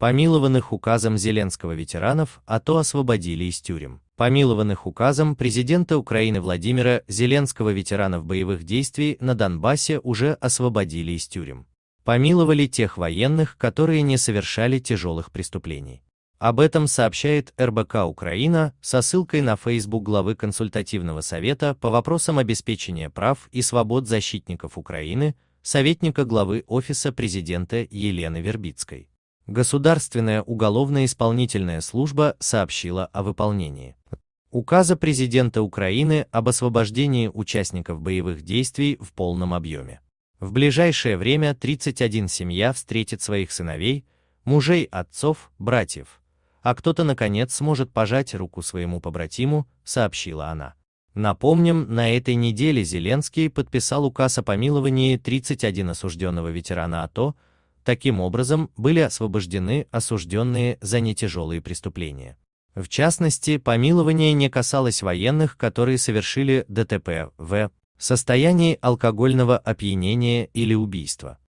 Помилованных указом Зеленского ветеранов а то освободили из тюрем. Помилованных указом президента Украины Владимира Зеленского ветеранов боевых действий на Донбассе уже освободили из тюрем. Помиловали тех военных, которые не совершали тяжелых преступлений. Об этом сообщает РБК Украина со ссылкой на фейсбук главы консультативного совета по вопросам обеспечения прав и свобод защитников Украины, советника главы Офиса президента Елены Вербицкой. Государственная уголовно-исполнительная служба сообщила о выполнении указа президента Украины об освобождении участников боевых действий в полном объеме. В ближайшее время 31 семья встретит своих сыновей, мужей, отцов, братьев, а кто-то наконец сможет пожать руку своему побратиму, сообщила она. Напомним, на этой неделе Зеленский подписал указ о помиловании 31 осужденного ветерана АТО, Таким образом, были освобождены осужденные за нетяжелые преступления. В частности, помилование не касалось военных, которые совершили ДТП в состоянии алкогольного опьянения или убийства.